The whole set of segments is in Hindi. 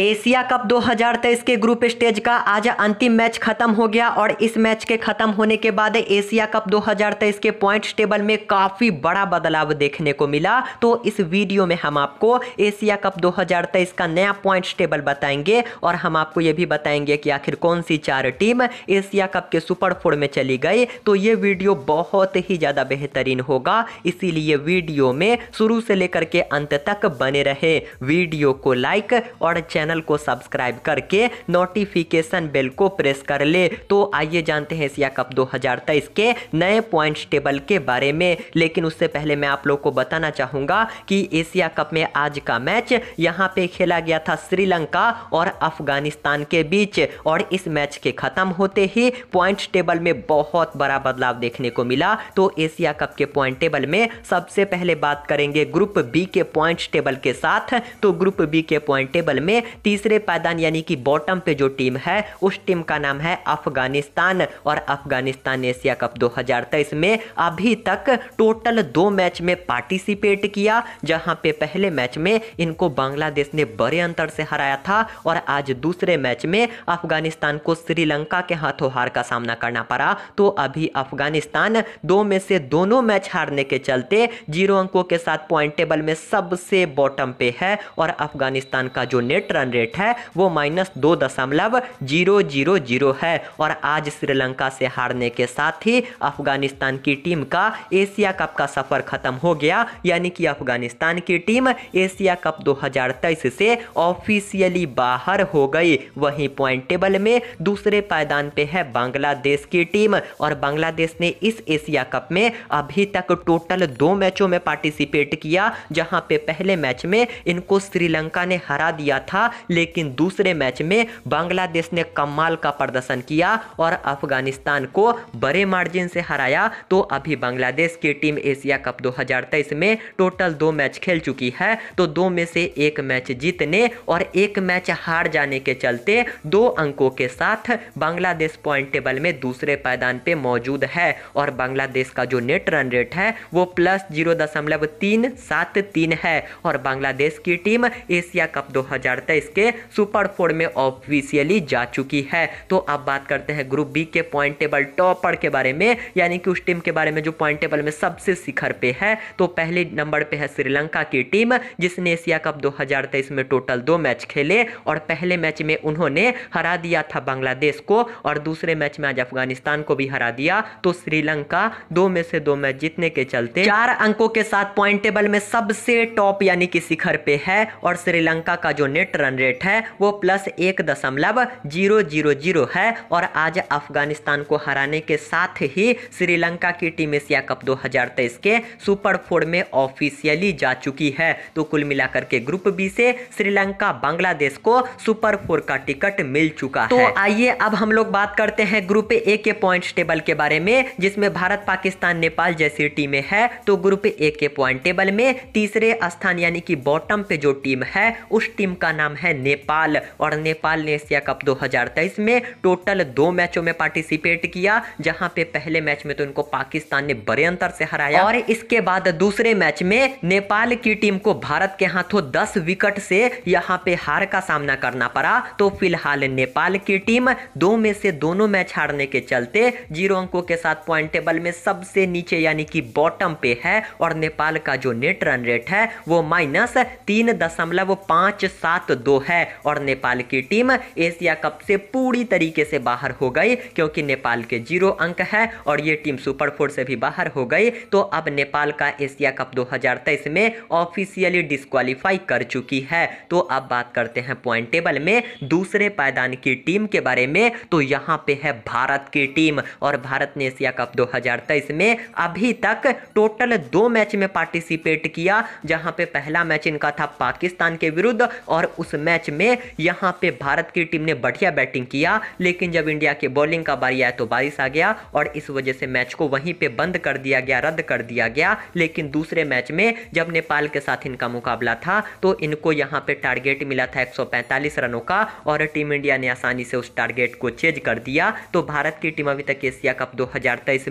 एशिया कप 2023 के ग्रुप स्टेज का आज अंतिम मैच खत्म हो गया और इस मैच के खत्म होने के बाद एशिया कप 2023 के पॉइंट टेबल में काफी बड़ा बदलाव देखने को मिला तो इस वीडियो में हम आपको एशिया कप 2023 का नया पॉइंट्स टेबल बताएंगे और हम आपको ये भी बताएंगे कि आखिर कौन सी चार टीम एशिया कप के सुपर फोर में चली गई तो ये वीडियो बहुत ही ज़्यादा बेहतरीन होगा इसीलिए वीडियो में शुरू से लेकर के अंत तक बने रहे वीडियो को लाइक और चैनल चैनल को सब्सक्राइब करके नोटिफिकेशन बेल को प्रेस कर ले तो आइए जानते हैं एशिया कप 2023 के नए पॉइंट्स टेबल के बारे में लेकिन उससे पहले मैं आप लोग को बताना चाहूँगा कि एशिया कप में आज का मैच यहाँ पे खेला गया था श्रीलंका और अफगानिस्तान के बीच और इस मैच के ख़त्म होते ही पॉइंट टेबल में बहुत बड़ा बदलाव देखने को मिला तो एशिया कप के पॉइंट टेबल में सबसे पहले बात करेंगे ग्रुप बी के पॉइंट टेबल के साथ तो ग्रुप बी के पॉइंट टेबल में तीसरे पायदान यानी कि बॉटम पे जो टीम है उस टीम का नाम है अफगानिस्तान और अफगानिस्तान एशिया कप 2023 में अभी तक टोटल दो मैच में पार्टिसिपेट किया जहां पे पहले मैच में इनको बांग्लादेश ने बड़े अंतर से हराया था और आज दूसरे मैच में अफगानिस्तान को श्रीलंका के हाथों हार का सामना करना पड़ा तो अभी अफगानिस्तान दो में से दोनों मैच हारने के चलते जीरो अंकों के साथ पॉइंट टेबल में सबसे बॉटम पे है और अफगानिस्तान का जो नेट रन रिडक्शन रेट है वो माइनस दो दशमलव जीरो जीरो जीरो है और आज श्रीलंका से हारने के साथ ही अफगानिस्तान की टीम का एशिया कप का सफर खत्म हो गया यानी कि अफगानिस्तान की टीम एशिया कप 2023 से ऑफिशियली बाहर हो गई वहीं पॉइंट टेबल में दूसरे पायदान पे है बांग्लादेश की टीम और बांग्लादेश ने इस एशिया कप में अभी तक टोटल दो मैचों में पार्टिसिपेट किया जहां पे पहले मैच में इनको श्रीलंका ने हरा दिया था था लेकिन दूसरे मैच में बांग्लादेश ने कमाल का प्रदर्शन किया और अफगानिस्तान को बड़े मार्जिन से हराया तो अभी बांग्लादेश की टीम एशिया कप 2023 में टोटल दो मैच खेल चुकी है तो दो में से एक मैच जीतने और एक मैच हार जाने के चलते दो अंकों के साथ बांग्लादेश पॉइंट टेबल में दूसरे पायदान पे मौजूद है और बांग्लादेश का जो नेट रन रेट है वो प्लस जीरो दशमलव तीन सात तीन है और बांग्लादेश की टीम एशिया कप दो हजार इसके सुपर फोर में ऑफिशियली जा चुकी है तो अब बात करते हैं ग्रुप बी के पॉइंट टेबल टॉपर के बारे में यानी कि उस टीम के बारे में जो पॉइंट टेबल में सबसे शिखर पे है तो पहले नंबर पे है श्रीलंका की टीम जिसने एशिया कप 2023 में टोटल दो मैच खेले और पहले मैच में उन्होंने हरा दिया था बांग्लादेश को और दूसरे मैच में आज अफगानिस्तान को भी हरा दिया तो श्रीलंका दो में से दो मैच जीतने के चलते चार अंकों के साथ पॉइंट टेबल में सबसे टॉप यानी कि शिखर पे है और श्रीलंका का जो नेट रन रन रेट है वो प्लस एक दशमलव जीरो जीरो जीरो है और आज अफगानिस्तान को हराने के साथ ही श्रीलंका की टीम एशिया कप 2023 के सुपर फोर में ऑफिशियली जा चुकी है तो कुल मिलाकर के ग्रुप बी से श्रीलंका बांग्लादेश को सुपर फोर का टिकट मिल चुका तो है तो आइए अब हम लोग बात करते हैं ग्रुप ए के पॉइंट टेबल के बारे में जिसमें भारत पाकिस्तान नेपाल जैसी टीमें हैं तो ग्रुप ए के पॉइंट टेबल में तीसरे स्थान यानी कि बॉटम पे जो टीम है उस टीम का नाम है नेपाल और नेपाल ने एशिया कप 2023 में टोटल दो मैचों में पार्टिसिपेट किया जहां पे पहले मैच में तो इनको पाकिस्तान ने बड़े अंतर से हराया और इसके बाद दूसरे मैच में नेपाल की टीम को भारत के हाथों दस विकेट से यहाँ पे हार का सामना करना पड़ा तो फिलहाल नेपाल की टीम दो में से दोनों मैच हारने के चलते जीरो अंकों के साथ पॉइंट टेबल में सबसे नीचे यानी कि बॉटम पे है और नेपाल का जो नेट रन रेट है वो माइनस तीन दशमलव पांच सात दो है और नेपाल की टीम एशिया कप से पूरी तरीके से बाहर हो गई क्योंकि नेपाल के जीरो अंक है और ये टीम सुपर फोर से भी बाहर हो गई तो अब नेपाल का एशिया कप 2023 में ऑफिशियली डिस्कालीफाई कर चुकी है तो अब बात करते हैं पॉइंट टेबल में दूसरे पायदान की टीम के बारे में तो यहाँ पे है भारत की टीम और भारत ने एशिया कप 2023 में अभी तक टोटल दो मैच में पार्टिसिपेट किया जहां पे पहला मैच इनका था पाकिस्तान के विरुद्ध और उस मैच में यहाँ पे भारत की टीम ने बढ़िया बैटिंग किया लेकिन जब इंडिया के बॉलिंग का बारी आया तो बारिश आ गया और इस वजह से मैच को वहीं पे बंद कर दिया गया रद्द कर दिया गया लेकिन दूसरे मैच में जब नेपाल के साथ इनका मुकाबला था तो इनको यहाँ पे टारगेट मिला था एक रनों का और टीम इंडिया ने आसानी से उस टारगेट को चेज कर दिया तो भारत की टीम अभी तक एशिया कप दो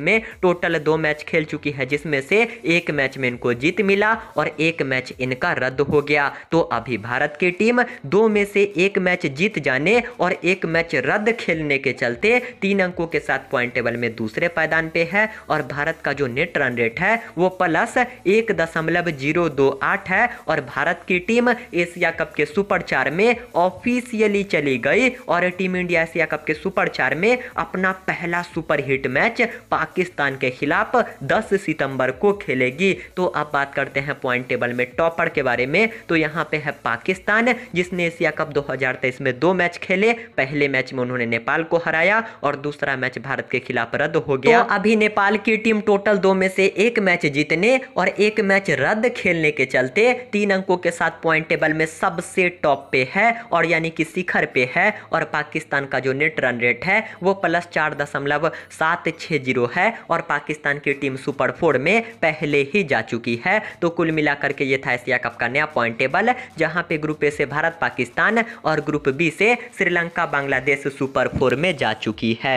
में टोटल दो मैच खेल चुकी है जिसमें से एक मैच में इनको जीत मिला और एक मैच इनका रद्द हो गया तो अभी भारत की टीम दो में से एक मैच जीत जाने और एक मैच रद्द खेलने के चलते तीन अंकों के साथ पॉइंट टेबल में दूसरे पायदान पे है और भारत का जो नेट रन रेट है वो प्लस एक दशमलव जीरो दो आठ है और भारत की टीम एशिया कप के सुपर चार में ऑफिशियली चली गई और टीम इंडिया एशिया कप के सुपर चार में अपना पहला सुपर हिट मैच पाकिस्तान के खिलाफ 10 सितंबर को खेलेगी तो अब बात करते हैं पॉइंट टेबल में टॉपर के बारे में तो यहाँ पे है पाकिस्तान जिस देश ने एशिया कप 2023 में दो मैच खेले पहले मैच में उन्होंने नेपाल को हराया और दूसरा मैच भारत के खिलाफ रद्द हो तो गया तो अभी नेपाल की टीम टोटल दो में से एक मैच जीतने और एक मैच रद्द खेलने के चलते तीन अंकों के साथ पॉइंट टेबल में सबसे टॉप पे है और यानी कि शिखर पे है और पाकिस्तान का जो नेट रन रेट है वो प्लस चार दशमलव सात छः जीरो है और पाकिस्तान की टीम सुपर फोर में पहले ही जा चुकी है तो कुल मिलाकर के ये था एशिया कप का नया पॉइंट टेबल जहां पे ग्रुप ए से भारत पाकिस्तान और ग्रुप बी से श्रीलंका बांग्लादेश सुपर फोर में जा चुकी है